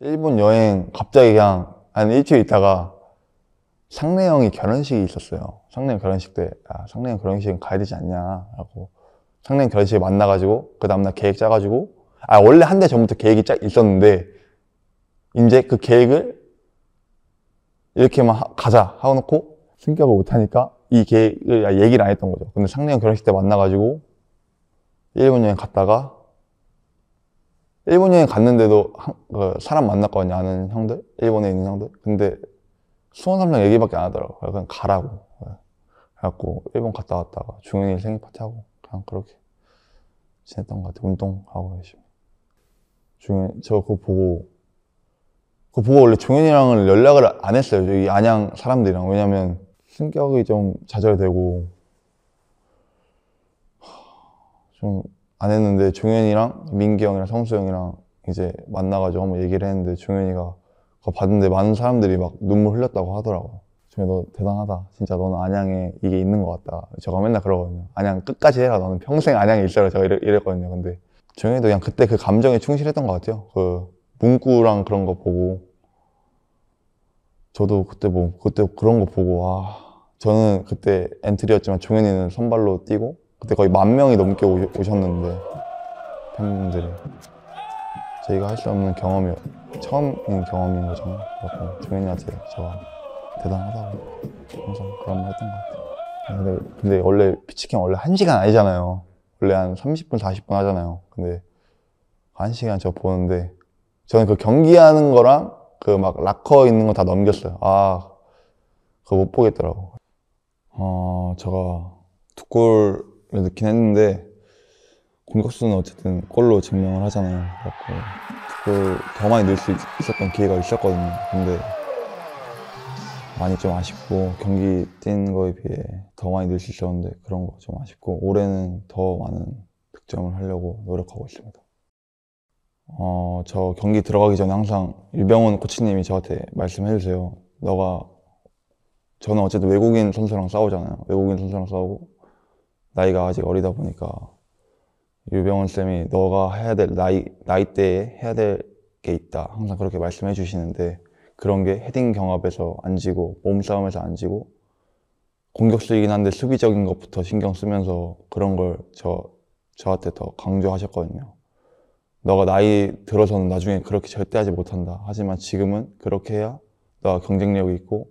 일본 여행 갑자기 그냥 한 일주일 있다가 상래 형이 결혼식이 있었어요. 상래 형 결혼식 때, 아, 상래 형 결혼식은 가야 되지 않냐, 라고. 상래 형 결혼식에 만나가지고, 그 다음날 계획 짜가지고, 아, 원래 한 달 전부터 계획이 짜, 있었는데, 이제 그 계획을 이렇게만 하, 가자 하고 놓고 승격을 못하니까 이 계획을 아, 얘기를 안 했던 거죠. 근데 상래 형 결혼식 때 만나가지고, 일본 여행 갔다가, 일본 여행 갔는데도 그 사람 만날거든요 아는 형들 일본에 있는 형들 근데 수원 삼랑 얘기밖에 안 하더라고 그냥 가라고 네. 그래갖고 일본 갔다 왔다가 중현이 생일 파티하고 그냥 그렇게 지냈던 것 같아요 운동하고 계시히 중현 저 그거 보고 그거 보고 원래 종현이랑은 연락을 안 했어요 저기 안양 사람들이랑 왜냐면 성격이 좀 좌절되고 좀안 했는데 종현이랑 민기 형이랑 성수 형이랑 이제 만나가지고 한번 얘기를 했는데 종현이가 그거 봤는데 많은 사람들이 막 눈물 흘렸다고 하더라고. 종현 너 대단하다. 진짜 너는 안양에 이게 있는 것 같다. 제가 맨날 그러거든요. 안양 끝까지 해라. 너는 평생 안양에 있어라. 제가 이랬, 이랬거든요. 근데 종현이도 그냥 그때 그 감정에 충실했던 것 같아요. 그 문구랑 그런 거 보고 저도 그때 뭐 그때 그런 거 보고 와 아, 저는 그때 엔트리였지만 종현이는 선발로 뛰고 그때 거의 만 명이 넘게 오셨는데 팬분들이 저희가 할 수 없는 경험이 처음인 경험인 거죠. 그래서 종현이한테 제가 대단하다고 항상 그런 말 했던 것 같아요. 근데, 근데 원래 피치캠 원래 한 시간 아니잖아요. 원래 한 30분, 40분 하잖아요. 근데 한 시간 저 보는데 저는 그 경기하는 거랑 그 막 락커 있는 거 다 넘겼어요. 아, 그거 못 보겠더라고. 어, 제가 두골 그래도 넣긴 했는데 공격수는 어쨌든 골로 증명을 하잖아요. 그래서 그 더 많이 넣을 수 있었던 기회가 있었거든요. 근데 많이 좀 아쉽고 경기 뛴 거에 비해 더 많이 넣을 수 있었는데 그런 거 좀 아쉽고 올해는 더 많은 득점을 하려고 노력하고 있습니다. 어, 저 경기 들어가기 전에 항상 유병훈 코치님이 저한테 말씀해 주세요. 너가 저는 어쨌든 외국인 선수랑 싸우잖아요. 외국인 선수랑 싸우고 나이가 아직 어리다 보니까 유병원 쌤이 너가 해야 될 나이 나이 때에 해야 될 게 있다 항상 그렇게 말씀해 주시는데 그런 게 헤딩 경합에서 안 지고 몸싸움에서 안 지고 공격수이긴 한데 수비적인 것부터 신경 쓰면서 그런 걸 저 저한테 더 강조하셨거든요. 너가 나이 들어서는 나중에 그렇게 절대 하지 못한다. 하지만 지금은 그렇게 해야 너가 경쟁력이 있고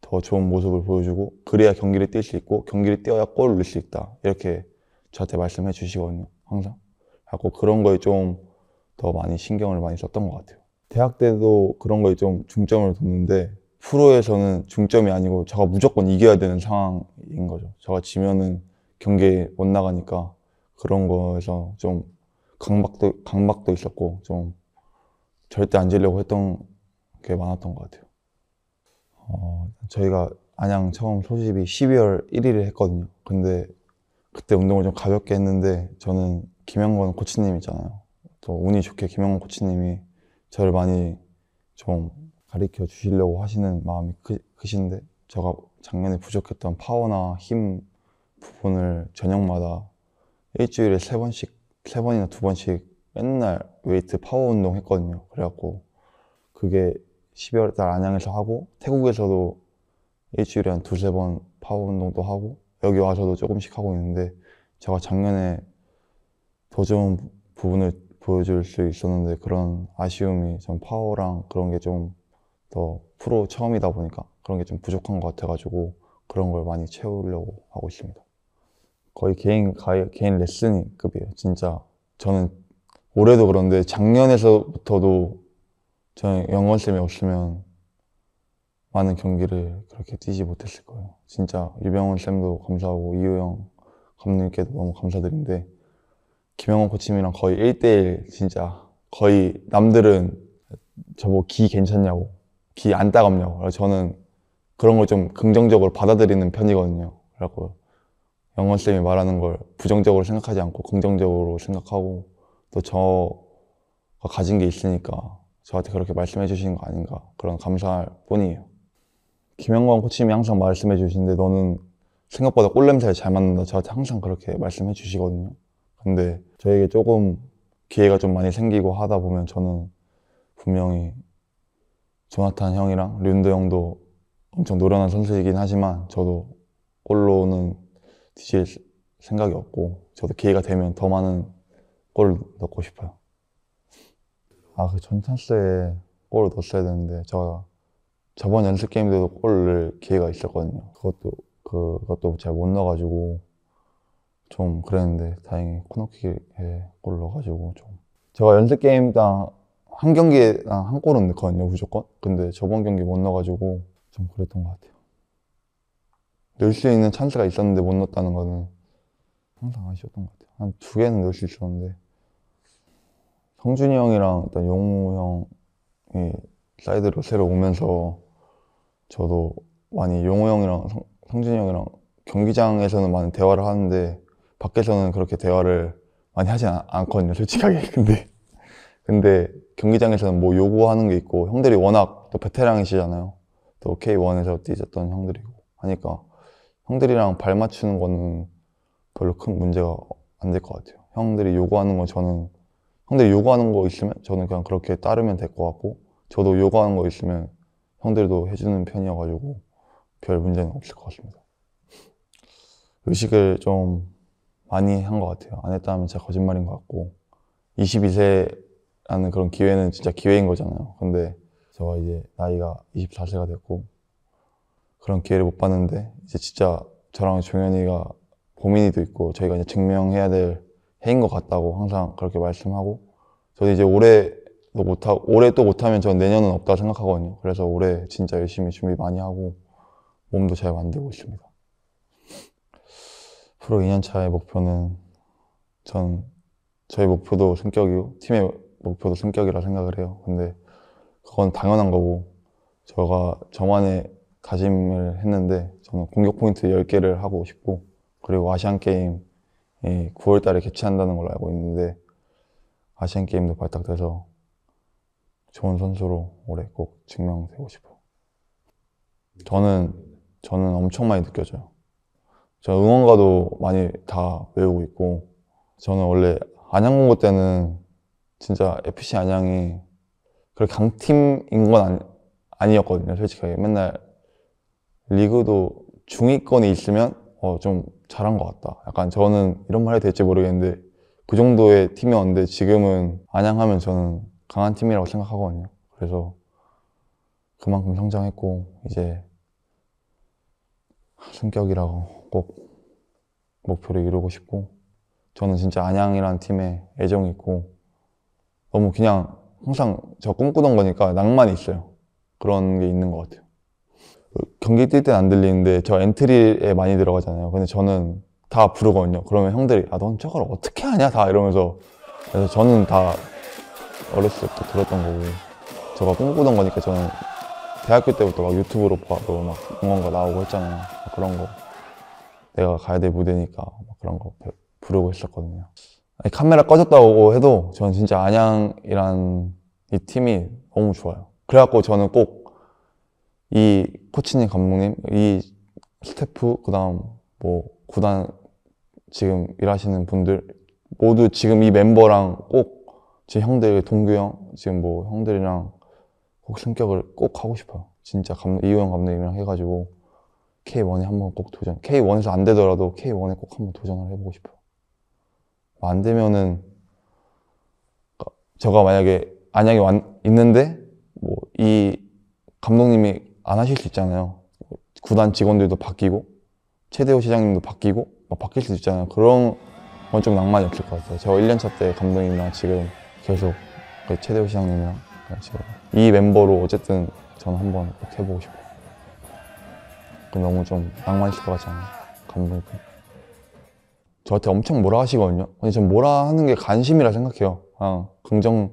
더 좋은 모습을 보여주고 그래야 경기를 뛸 수 있고 경기를 뛰어야 골을 넣을 수 있다 이렇게 저한테 말씀해 주시거든요 항상 하고 그런 거에 좀 더 많이 신경을 많이 썼던 것 같아요 대학 때도 그런 거에 좀 중점을 뒀는데 프로에서는 중점이 아니고 제가 무조건 이겨야 되는 상황인 거죠 제가 지면은 경기에 못 나가니까 그런 거에서 좀 강박도 강박도 있었고 좀 절대 안 지려고 했던 게 많았던 것 같아요 어, 저희가 안양 처음 소집이 12월 1일에 했거든요. 근데 그때 운동을 좀 가볍게 했는데 저는 김영건 코치님이잖아요. 또 운이 좋게 김영건 코치님이 저를 많이 좀 가르쳐 주시려고 하시는 마음이 크, 크신데 제가 작년에 부족했던 파워나 힘 부분을 저녁마다 일주일에 세 번씩 세 번이나 두 번씩 맨날 웨이트 파워 운동 했거든요. 그래갖고 그게 12월 달 안양에서 하고 태국에서도 일주일에 한 두세 번 파워 운동도 하고 여기 와서도 조금씩 하고 있는데 제가 작년에 더 좋은 부분을 보여줄 수 있었는데 그런 아쉬움이 전 파워랑 그런 게 좀 더 프로 처음이다 보니까 그런 게 좀 부족한 것 같아가지고 그런 걸 많이 채우려고 하고 있습니다. 거의 개인 가이, 개인 레슨급이에요. 진짜 저는 올해도 그런데 작년에서부터도 저는 영어쌤이 없으면 많은 경기를 그렇게 뛰지 못했을 거예요. 진짜 유병원 쌤도 감사하고 이호영 감독님께도 너무 감사드린데 김영호 코치님이랑 거의 1대1 진짜 거의 남들은 저 뭐 기 괜찮냐고 기 안 따갑냐고 그래서 저는 그런 걸 좀 긍정적으로 받아들이는 편이거든요. 그래갖 영원 쌤이 말하는 걸 부정적으로 생각하지 않고 긍정적으로 생각하고 또 저가 가진 게 있으니까 저한테 그렇게 말씀해 주시는 거 아닌가 그런 감사할 뿐이에요 김영광 코치님이 항상 말씀해 주시는데 너는 생각보다 꼴냄새에 잘 맞는다 저한테 항상 그렇게 말씀해 주시거든요 근데 저에게 조금 기회가 좀 많이 생기고 하다 보면 저는 분명히 조나탄 형이랑 륜도 형도 엄청 노련한 선수이긴 하지만 저도 골로는 뒤질 생각이 없고 저도 기회가 되면 더 많은 골을 넣고 싶어요 아, 그 전찬스에 골을 넣었어야 되는데 제가 저번 연습 게임 때도 골을 기회가 있었거든요. 그것도 그것도 제가 못 넣어가지고 좀 그랬는데 다행히 코너킥에 골 넣어가지고 좀 제가 연습 게임당 한 경기에 한 골은 넣거든요 무조건. 근데 저번 경기 못 넣어가지고 좀 그랬던 것 같아요. 넣을 수 있는 찬스가 있었는데 못 넣었다는 거는 항상 아쉬웠던 것 같아요. 한 두 개는 넣을 수 있었는데 성준이 형이랑 일단 용우 형이 사이드로 새로 오면서 저도 많이 용우 형이랑 성, 성준이 형이랑 경기장에서는 많은 대화를 하는데 밖에서는 그렇게 대화를 많이 하지 않, 않거든요 솔직하게 근데 근데 경기장에서는 뭐 요구하는 게 있고 형들이 워낙 또 베테랑이시잖아요 또 K1에서 뛰셨던 형들이고 하니까 형들이랑 발 맞추는 거는 별로 큰 문제가 안 될 것 같아요 형들이 요구하는 거 저는 형들 요구하는 거 있으면 저는 그냥 그렇게 따르면 될 것 같고 저도 요구하는 거 있으면 형들도 해주는 편이어가지고 별 문제는 없을 것 같습니다. 의식을 좀 많이 한 것 같아요. 안 했다 하면 진짜 거짓말인 것 같고 22세라는 그런 기회는 진짜 기회인 거잖아요. 근데 저가 이제 나이가 24세가 됐고 그런 기회를 못 봤는데 이제 진짜 저랑 종현이가 고민이도 있고 저희가 이제 증명해야 될 해인 것 같다고 항상 그렇게 말씀하고 저도 이제 올해도 못하 올해 또 못하면 전 내년은 없다 생각하거든요. 그래서 올해 진짜 열심히 준비 많이 하고 몸도 잘 만들고 있습니다. 프로 2년 차의 목표는 전 저희 목표도 성격이고 팀의 목표도 성격이라 생각을 해요. 근데 그건 당연한 거고 제가 저만의 가짐을 했는데 저는 공격 포인트 10개를 하고 싶고 그리고 아시안 게임 9월 예, 달에 개최한다는 걸로 알고 있는데 아시안 게임도 발탁돼서 좋은 선수로 올해 꼭 증명되고 싶어. 저는 저는 엄청 많이 느껴져요. 저 응원가도 많이 다 외우고 있고 저는 원래 안양공고 때는 진짜 FC 안양이 그렇게 강팀인 건 아니, 아니었거든요. 솔직하게 맨날 리그도 중위권이 있으면 어, 좀 잘한 것 같다. 약간 저는 이런 말 해도 될지 모르겠는데 그 정도의 팀이었는데 지금은 안양하면 저는 강한 팀이라고 생각하거든요. 그래서 그만큼 성장했고 이제 성격이라고꼭 목표를 이루고 싶고 저는 진짜 안양이라는 팀에 애정이 있고 너무 그냥 항상 저 꿈꾸던 거니까 낭만이 있어요. 그런 게 있는 것 같아요. 경기 뛸때안 들리는데 저 엔트리에 많이 들어가잖아요. 근데 저는 다 부르거든요. 그러면 형들이 아넌 저걸 어떻게 하냐 다 이러면서 그래서 저는 다 어렸을 때부터 들었던 거고 제가 꿈꾸던 거니까 저는 대학교 때부터 막 유튜브로 봐도 막 응원가 나오고 했잖아요. 그런 거 내가 가야 될 무대니까 그런 거 부르고 했었거든요. 아니, 카메라 꺼졌다고 해도 저는 진짜 안양이란 이 팀이 너무 좋아요. 그래갖고 저는 꼭이 코치님, 감독님, 이 스태프, 그 다음 뭐 구단 지금 일하시는 분들 모두 지금 이 멤버랑 꼭 제 형들, 동규 형, 지금 뭐 형들이랑 꼭 승격을 꼭 하고 싶어요. 진짜 감, 독 이호영 감독님이랑 해가지고 K1에 한번 꼭 도전. K1에서 안 되더라도 K1에 꼭 한번 도전을 해보고 싶어요. 뭐 안 되면은 제가 만약에 안양에 있는데 뭐 이 감독님이 안 하실 수 있잖아요. 구단 직원들도 바뀌고 최대호 시장님도 바뀌고 막 바뀔 수도 있잖아요. 그런 건 좀 낭만이 없을 것 같아요. 제가 1년 차 때 감독님이랑 지금 계속 그 최대호 시장님이랑 지금 이 멤버로 어쨌든 저는 한번 꼭 해보고 싶어요. 너무 좀 낭만이실 것 같지 않아요? 감독님. 저한테 엄청 뭐라 하시거든요. 아니 전 뭐라 하는 게 관심이라 생각해요. 그냥 긍정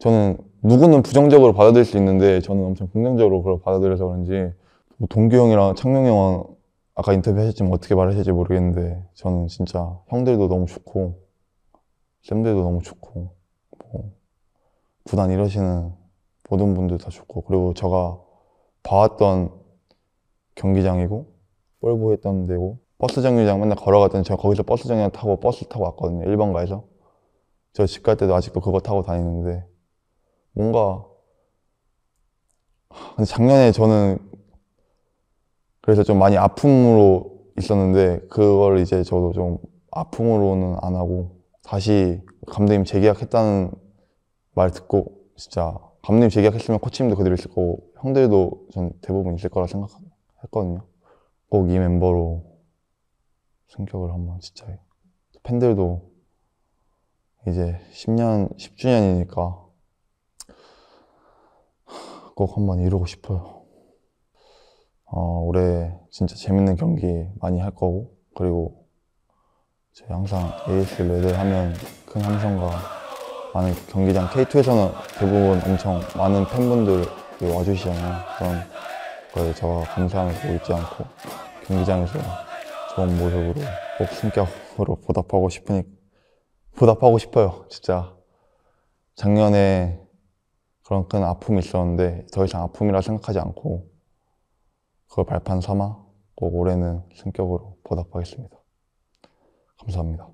저는 누구는 부정적으로 받아들일 수 있는데 저는 엄청 긍정적으로 그걸 받아들여서 그런지 뭐 동규 형이랑 창룡 형은 아까 인터뷰 하셨지만 어떻게 말하실지 모르겠는데 저는 진짜 형들도 너무 좋고 쌤들도 너무 좋고 뭐 구단 이러시는 모든 분들 다 좋고 그리고 제가 봐왔던 경기장이고 뻘보했던 데고 버스 정류장 맨날 걸어갔더니 제가 거기서 버스 정류장 타고 버스 타고 왔거든요 1번가에서 저 집 갈 때도 아직도 그거 타고 다니는데 뭔가 작년에 저는 그래서 좀 많이 아픔으로 있었는데 그걸 이제 저도 좀 아픔으로는 안 하고 다시 감독님 재계약했다는 말 듣고 진짜 감독님 재계약했으면 코치님도 그대로 있을 거고 형들도 전 대부분 있을 거라 생각했거든요. 꼭 이 멤버로 승격을 한번 진짜 팬들도 이제 10년, 10주년이니까 꼭 한번 이루고 싶어요. 어, 올해 진짜 재밌는 경기 많이 할 거고 그리고 제가 항상 AS 레드 하면 큰 함성과 많은 경기장 K2에서는 대부분 엄청 많은 팬분들이 와주시잖아요. 그런 거에 제가 감사함을 보고 있지 않고 경기장에서 좋은 모습으로 꼭 승격으로 보답하고 싶으니 보답하고 싶어요. 진짜 작년에 그런 큰 아픔이 있었는데 더 이상 아픔이라 생각하지 않고 그걸 발판 삼아 꼭 올해는 성격으로 보답하겠습니다. 감사합니다.